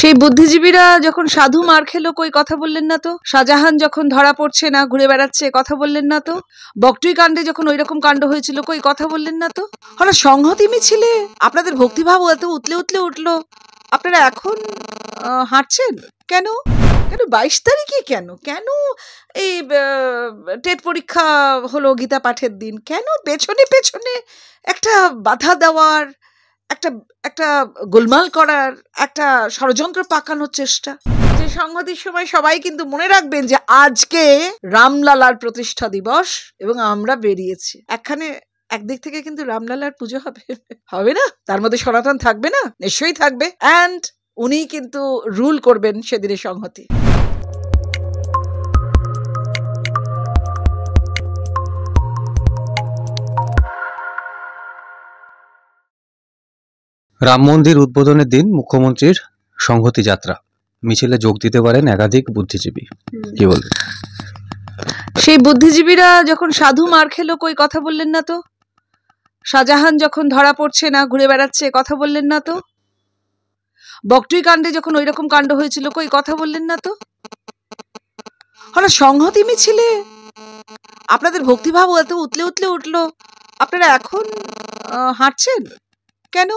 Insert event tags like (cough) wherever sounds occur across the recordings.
সেই বুদ্ধিজীবীরা যখন সাধু মার খেলো কই কথা বললেন না তো শাহজাহান যখন ধরা পড়ছে না ঘুরে বেড়াচ্ছে কথা বললেন না তো বকটুই কাণ্ডে যখন ওই রকম কাণ্ড হয়েছিল কই কথা বললেন না তো হলো সংহতি মিছিলে আপনাদের ভক্তিভাব এত উতলে উতলে উঠলো আপনারা এখন হাঁটছেন কেন কেন বাইশ তারিখে কেন কেন এই টেট পরীক্ষা হলো গীতা পাঠের দিন কেন পেছনে পেছনে একটা বাধা দেওয়ার একটা একটা গোলমাল করার একটা ষড়যন্ত্র পাকানোর চেষ্টা যে সংহতির সময় সবাই কিন্তু মনে রাখবেন যে আজকে রামলালার প্রতিষ্ঠা দিবস এবং আমরা বেরিয়েছি একখানে একদিক থেকে কিন্তু রামলালার পুজো হবে হবে না তার মধ্যে সনাতন থাকবে না নিশ্চয়ই থাকবে অ্যান্ড উনি কিন্তু রুল করবেন সেদিনের সংহতি রাম মন্দির উদ্বোধনের দিন মুখ্যমন্ত্রীর সংহতি যাত্রা মিছিলে যোগ দিতে পারেন একাধিক বুদ্ধিজীবী কি বলবেন সেই বুদ্ধিজীবীরা যখন সাধু মার খেলো কই কথা বললেন না তো শাহজাহান যখন ধরা পড়ছে না ঘুরে বেড়াচ্ছে কথা বললেন না তো বকটুই কাণ্ডে যখন ওই রকম কাণ্ড হয়েছিল কই কথা বললেন না তো হলো সংহতি মিছিলে আপনাদের ভক্তিভাব এত উতলে উতলে উঠলো আপনারা এখন হাঁটছেন কেন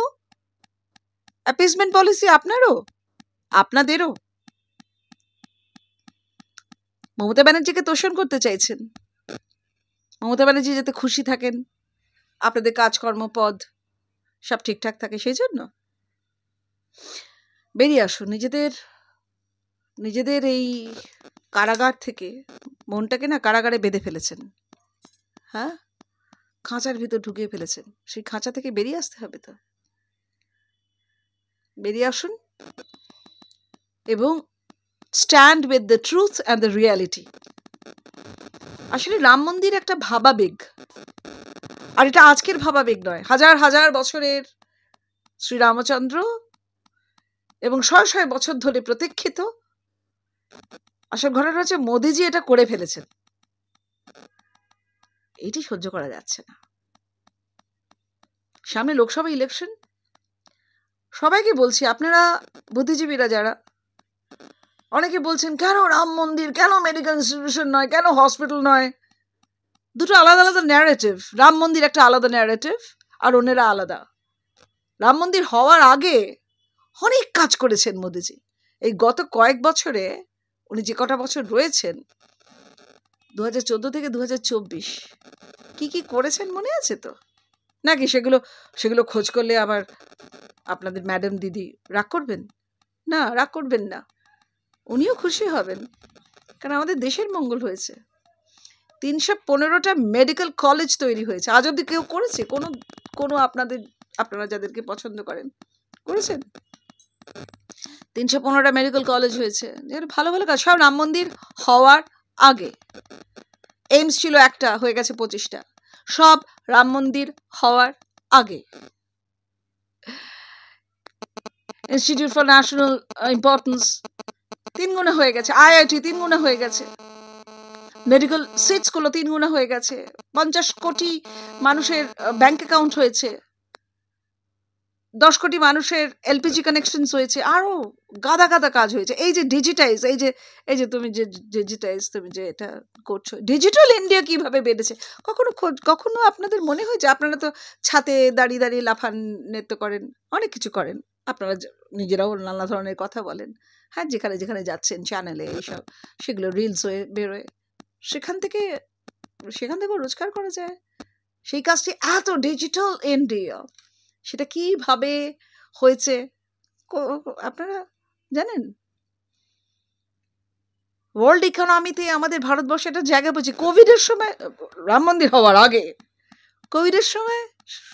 অ্যাপিসমেন্ট পলিসি আপনারও আপনাদেরও মমতা ব্যানার্জিকে তোষণ করতে চাইছেন মমতা ব্যানার্জি যাতে খুশি থাকেন আপনাদের কাজকর্ম পদ সব ঠিকঠাক থাকে সেই জন্য বেরিয়ে আসুন নিজেদের নিজেদের এই কারাগার থেকে মনটাকে না কারাগারে বেঁধে ফেলেছেন হ্যাঁ খাঁচার ভিতর ঢুকিয়ে ফেলেছেন সেই খাঁচা থেকে বেরিয়ে আসতে হবে তো বেরিয়ে আসুন এবং stand with the truth and the reality আসলে রাম মন্দির একটা ভাবাবেগ আর এটা আজকের ভাবাবেগ নয় হাজার হাজার বছরের শ্রীরামচন্দ্র এবং শয় শয় বছর ধরে প্রতীক্ষিত আসল ঘটনা হচ্ছে মোদিজি এটা করে ফেলেছেন এটি সহ্য করা যাচ্ছে না সামনে লোকসভা ইলেকশন সবাইকে বলছি আপনারা বুদ্ধিজীবীরা যারা অনেকে বলছেন কেন রাম মন্দির কেন মেডিকেল ইনস্টিটিউশন নয় কেন হসপিটাল নয় দুটো আলাদা আলাদা ন্যারেটিভ রাম মন্দির একটা আলাদা ন্যারেটিভ আর অন্যেরা আলাদা রাম মন্দির হওয়ার আগে অনেক কাজ করেছেন মোদিজি এই গত কয়েক বছরে উনি যে কটা বছর রয়েছেন দু হাজার চোদ্দো থেকে দু হাজার চব্বিশ কী কী করেছেন মনে আছে তো নাকি সেগুলো সেগুলো খোঁজ করলে আবার আপনাদের ম্যাডাম দিদি রাগ করবেন না রাগ করবেন না উনিও খুশি হবেন কারণ আমাদের দেশের মঙ্গল হয়েছে তিনশো পনেরোটা মেডিকেল কলেজ তৈরি হয়েছে আজ অব্দি কেউ করেছে কোনো কোনো আপনাদের আপনারা যাদেরকে পছন্দ করেন করেছেন তিনশো পনেরোটা মেডিকেল কলেজ হয়েছে যেটা ভালো ভালো কাজ সব রাম মন্দির হওয়ার আগে এইমস ছিল একটা হয়ে গেছে পঁচিশটা সব রাম মন্দির হওয়ার আগে ইনস্টিটিউট ফর ন্যাশনাল ইম্পর্টেন্স তিন গুণে হয়ে গেছে আইআইটি তিন গুণে হয়ে গেছে মেডিকেল সিটসগুলো তিন গুণে হয়ে গেছে পঞ্চাশ কোটি মানুষের ব্যাংক uh, অ্যাকাউন্ট হয়েছে দশ কোটি মানুষের এলপিজি কানেকশন হয়েছে আরও গাদা গাদা কাজ হয়েছে এই যে ডিজিটাইজ এই যে এই যে তুমি যে ডিজিটাইজ তুমি যে এটা করছো ডিজিটাল ইন্ডিয়া কিভাবে বেড়েছে কখনো কখনো আপনাদের মনে হয় যে আপনারা তো ছাতে দাঁড়িয়ে দাঁড়িয়ে লাফান নৃত্য করেন অনেক কিছু করেন আপনারা নিজেরাও নানা ধরনের কথা বলেন হ্যাঁ যেখানে যেখানে যাচ্ছেন চ্যানেলে এইসব সেগুলো রিলস হয়ে বেরোয় সেখান থেকে সেখান থেকেও রোজগার করা যায় সেই কাজটি এত ডিজিটাল ইন্ডিয়া সেটা কিভাবে হয়েছে আপনারা জানেন ওয়ার্ল্ড ইকোনমিতে আমাদের ভারতবর্ষে একটা জায়গা পেয়েছে কোভিডের সময় রাম মন্দির হওয়ার আগে কোভিডের সময়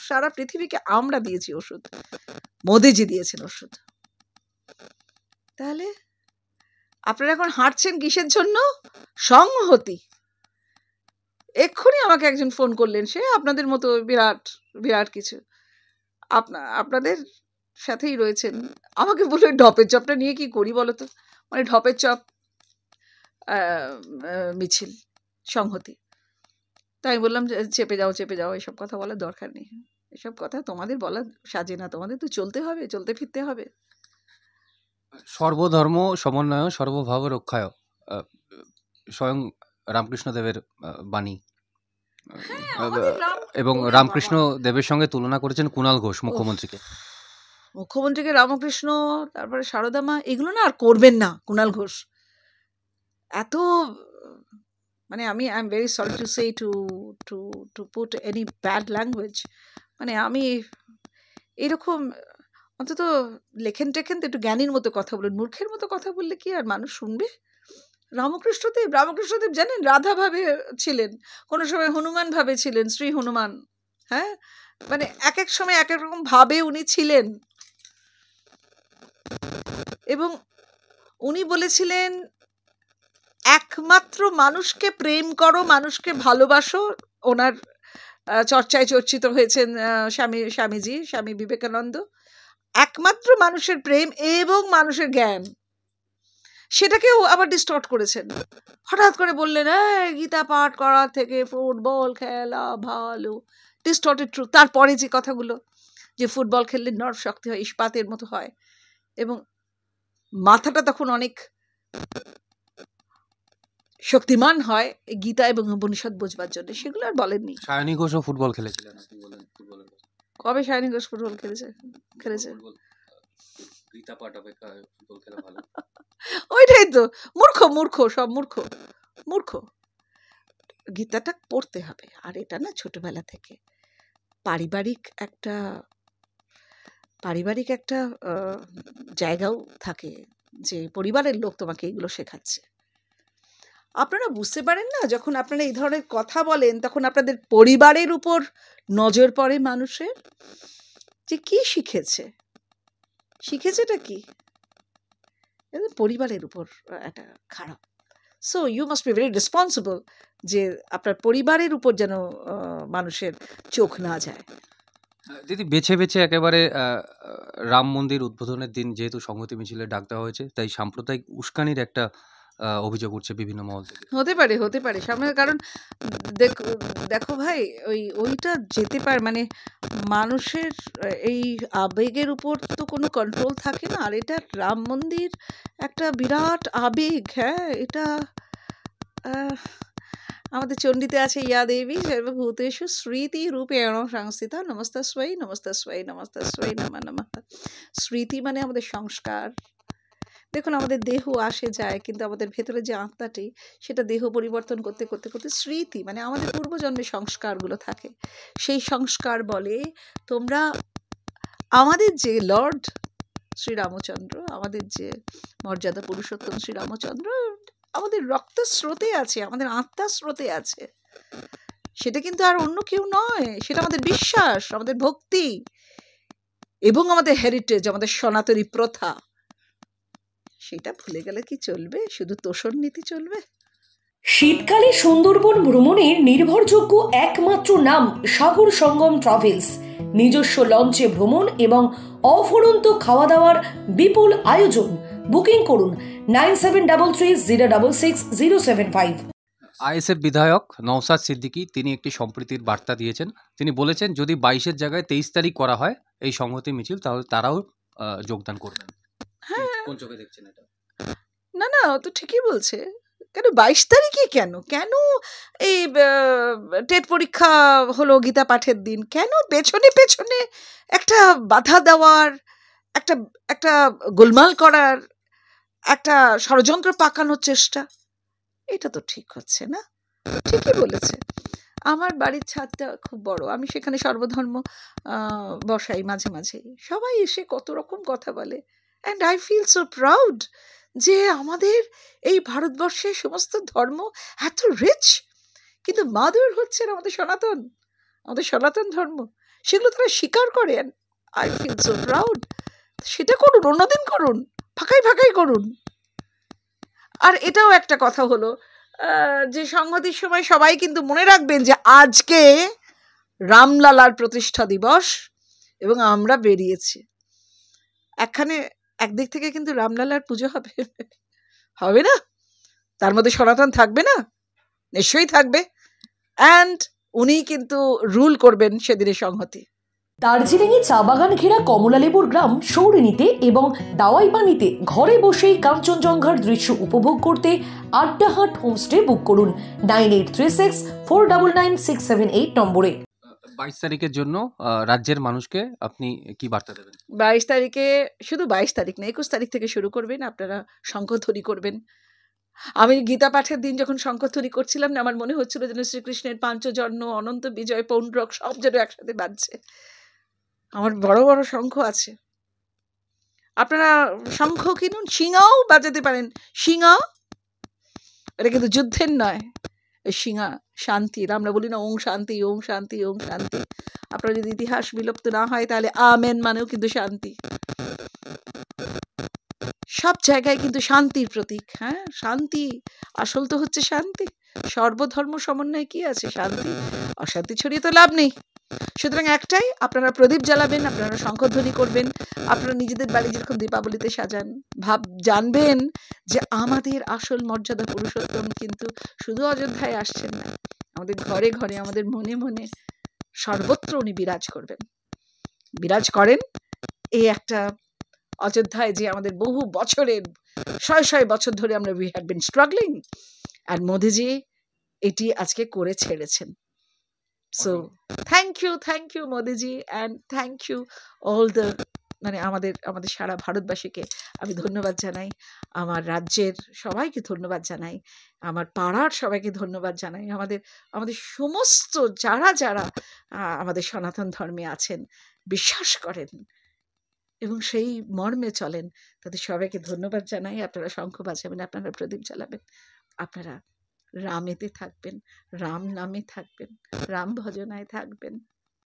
সারা পৃথিবীকে আমরা দিয়েছি ওষুধ মোদিজি দিয়েছেন ওষুধ তাহলে আপনারা এখন হাঁটছেন কিসের জন্য সংহতি এক্ষুনি আমাকে একজন ফোন করলেন সে আপনাদের মতো বিরাট বিরাট কিছু আপনা আপনাদের সাথেই রয়েছেন আমাকে বলে ঢপের চপটা নিয়ে কি করি বলো তো মানে ঢপের চপ মিছিল সংহতি আমি বললাম যে চেপে যাও চেপে যাও এসব কথা বলার দরকার নেই এসব কথা তোমাদের বলা সাজে না তোমাদের তো চলতে হবে চলতে ফিরতে হবে সর্বধর্ম সমন্বয় সর্বভাব রক্ষায় স্বয়ং রামকৃষ্ণদেবের বাণী হ্যাঁ, এবং রামকৃষ্ণ দেবের সঙ্গে তুলনা করেছেন কুণাল ঘোষ মুখ্যমন্ত্রীকে মুখ্যমন্ত্রীকে রামকৃষ্ণ তারপরে সারদামা এগুলো না আর করবেন না কুণাল ঘোষ এত মানে আমি I am very sorry to say to to to put any bad language মানে আমি এরকম অন্তত লেখেন টেখেন একটু জ্ঞানীর মতো কথা বলুন মূর্খের মতো কথা বললে কি আর মানুষ শুনবে রামকৃষ্ণদেব রামকৃষ্ণদেব জানেন রাধাভাবে ছিলেন কোনো সময় হনুমানভাবে ছিলেন শ্রী হনুমান হ্যাঁ মানে এক এক সময় এক এক রকম ভাবে উনি ছিলেন এবং উনি বলেছিলেন একমাত্র মানুষকে প্রেম করো মানুষকে ভালোবাসো ওনার চর্চায় চর্চিত হয়েছেন স্বামী স্বামীজি স্বামী বিবেকানন্দ একমাত্র মানুষের প্রেম এবং মানুষের জ্ঞান সেটাকেও আবার ডিস্টর্ট করেছেন হঠাৎ করে বললেন হ্যাঁ গীতা পাঠ করা থেকে ফুটবল খেলা ভালো ডিস্টর্টেড ট্রু তারপরে যে কথাগুলো যে ফুটবল খেললে নর্ভ শক্তি হয় ইস্পাতের মতো হয় এবং মাথাটা তখন অনেক শক্তিমান হয় গীতা এবং উপনিষদ বোঝবার জন্য সেগুলো আর বলেননি সায়নী ও ফুটবল খেলেছিলেন কবে সায়নি ঘোষ ফুটবল খেলেছে খেলেছে গীতা পাঠ অপেক্ষা ফুটবল খেলা ভালো (laughs) ওইটাই তো মূর্খ মূর্খ সব মূর্খ মূর্খ গীতাটা পড়তে হবে আর এটা না ছোটবেলা থেকে পারিবারিক একটা পারিবারিক একটা জায়গাও থাকে যে পরিবারের লোক তোমাকে এগুলো শেখাচ্ছে আপনারা বুঝতে পারেন না যখন আপনারা এই ধরনের কথা বলেন তখন আপনাদের পরিবারের উপর নজর পড়ে মানুষের যে কি শিখেছে শিখেছেটা কি পরিবারের উপর একটা খারাপ so you must be very responsible যে আপনার পরিবারের উপর যেন মানুষের চোখ না যায় দিদি বেছে বেছে একেবারে রাম মন্দির উদ্বোধনের দিন যেহেতু সংহতি মিছিলে ডাক দেওয়া হয়েছে তাই সাম্প্রদায়িক উস্কানির একটা অভিযোগ উঠছে বিভিন্ন মহল থেকে হতে পারে হতে পারে সামনে কারণ দেখো দেখো ভাই ওই ওইটা যেতে পারে মানে মানুষের এই আবেগের উপর তো কোনো কন্ট্রোল থাকে না আর এটা রাম মন্দির একটা বিরাট আবেগ হ্যাঁ এটা আমাদের চণ্ডীতে আছে ইয়া দেবী সর্বভূতেশু স্মৃতি রূপে এণ সংস্থিত নমস্তা সোয়াই নমস্তা সোয়াই নমস্তা সোয়াই নমা নমা স্মৃতি মানে আমাদের সংস্কার দেখুন আমাদের দেহ আসে যায় কিন্তু আমাদের ভেতরে যে আত্মাটি সেটা দেহ পরিবর্তন করতে করতে করতে স্মৃতি মানে আমাদের পূর্বজন্মের সংস্কারগুলো থাকে সেই সংস্কার বলে তোমরা আমাদের যে লর্ড শ্রীরামচন্দ্র আমাদের যে মর্যাদা পুরুষোত্তম শ্রীরামচন্দ্র আমাদের রক্ত স্রোতে আছে আমাদের আত্মার স্রোতে আছে সেটা কিন্তু আর অন্য কেউ নয় সেটা আমাদের বিশ্বাস আমাদের ভক্তি এবং আমাদের হেরিটেজ আমাদের সনাতনী প্রথা সেটা ভুলে গেলে কি চলবে শুধু তোষণ নীতি চলবে শীতকালে সুন্দরবন ভ্রমণের নির্ভরযোগ্য একমাত্র নাম সাগর সঙ্গম ট্রাভেলস নিজস্ব লঞ্চে ভ্রমণ এবং অফুরন্ত খাওয়া দাওয়ার বিপুল আয়োজন বুকিং করুন nine seven double three zero double six zero seven five ISF বিধায়ক নওসাদ সিদ্দিকী তিনি একটি সম্প্রীতির বার্তা দিয়েছেন তিনি বলেছেন যদি বাইশের জায়গায় তেইশ তারিখ করা হয় এই সংহতি মিছিল তাহলে তারাও যোগদান করবেন হ্যাঁ কোন চোখে দেখছেন এটা না না তো ঠিকই বলছে কেন বাইশ তারিখে কেন কেন এই টেট পরীক্ষা হলো গীতা পাঠের দিন কেন পেছনে পেছনে একটা বাধা দেওয়ার একটা একটা গোলমাল করার একটা ষড়যন্ত্র পাকানোর চেষ্টা এটা তো ঠিক হচ্ছে না ঠিকই বলেছে আমার বাড়ির ছাদটা খুব বড় আমি সেখানে সর্বধর্ম বসাই মাঝে মাঝে সবাই এসে কত রকম কথা বলে and I feel so proud যে আমাদের এই ভারতবর্ষে সমস্ত ধর্ম এত রিচ কিন্তু মাদুর হচ্ছে আমাদের সনাতন আমাদের সনাতন ধর্ম সেগুলো তারা স্বীকার করে and I feel so proud সেটা করুন অন্যদিন করুন ফাঁকাই ফাঁকাই করুন আর এটাও একটা কথা হলো যে সংহতির সময় সবাই কিন্তু মনে রাখবেন যে আজকে রামলালার প্রতিষ্ঠা দিবস এবং আমরা বেরিয়েছি একখানে একদিক থেকে কিন্তু রামলালার পুজো হবে হবে না তার মধ্যে সনাতন থাকবে না নিশ্চয়ই থাকবে অ্যান্ড উনি কিন্তু রুল করবেন সেদিনের সংহতি দার্জিলিংয়ে চা বাগান ঘেরা কমলালেবুর গ্রাম সৌরিনীতে এবং দাওয়াই পানিতে ঘরে বসেই কাঞ্চনজঙ্ঘার দৃশ্য উপভোগ করতে আড্ডাহাট হোমস্টে বুক করুন nine eight three six four double nine six seven eight নম্বরে বাইশ তারিখের জন্য রাজ্যের মানুষকে আপনি কি বার্তা দেবেন বাইশ তারিখে শুধু বাইশ তারিখ না একুশ তারিখ থেকে শুরু করবেন আপনারা শঙ্খধ্বনি করবেন আমি গীতা পাঠের দিন যখন শঙ্খধ্বনি করছিলাম না আমার মনে হচ্ছিল যেন শ্রীকৃষ্ণের পাঞ্চজন্য অনন্ত বিজয় পৌণ্ড্রক সব যেন একসাথে বাজছে আমার বড় বড় শঙ্খ আছে আপনারা শঙ্খ কিনুন সিঙাও বাজাতে পারেন সিঙা এটা কিন্তু যুদ্ধের নয় সিংহা শান্তি আমরা বলি না ওং শান্তি ওং শান্তি ওং শান্তি আপনার যদি ইতিহাস বিলুপ্ত না হয় তাহলে আমেন মানেও কিন্তু শান্তি সব জায়গায় কিন্তু শান্তির প্রতীক হ্যাঁ শান্তি আসল তো হচ্ছে শান্তি সর্বধর্ম সমন্বয়ে কি আছে শান্তি অশান্তি ছড়িয়ে তো লাভ নেই সুতরাং একটাই আপনারা প্রদীপ জ্বালাবেন আপনারা শঙ্খধ্বনি করবেন আপনারা নিজেদের বাড়ি যেরকম দীপাবলিতে সাজান ভাব জানবেন যে আমাদের আসল মর্যাদা পুরুষোত্তম কিন্তু শুধু অযোধ্যায় আসছেন না আমাদের ঘরে ঘরে আমাদের মনে মনে সর্বত্র উনি বিরাজ করবেন বিরাজ করেন এই একটা অযোধ্যায় যে আমাদের বহু বছরের শয় শয় বছর ধরে আমরা উই হ্যাভ বিন স্ট্রাগলিং আর মোদিজি এটি আজকে করে ছেড়েছেন so thank you thank you Modiji and thank you all the মানে আমাদের আমাদের সারা ভারতবাসীকে আমি ধন্যবাদ জানাই আমার রাজ্যের সবাইকে ধন্যবাদ জানাই আমার পাড়ার সবাইকে ধন্যবাদ জানাই আমাদের আমাদের সমস্ত যারা যারা আমাদের সনাতন ধর্মে আছেন বিশ্বাস করেন এবং সেই মর্মে চলেন তাদের সবাইকে ধন্যবাদ জানাই আপনারা শঙ্খ বাজাবেন আপনারা প্রদীপ জ্বালাবেন আপনারা রামেতে থাকবেন রাম নামে থাকবেন রাম ভজনায় থাকবেন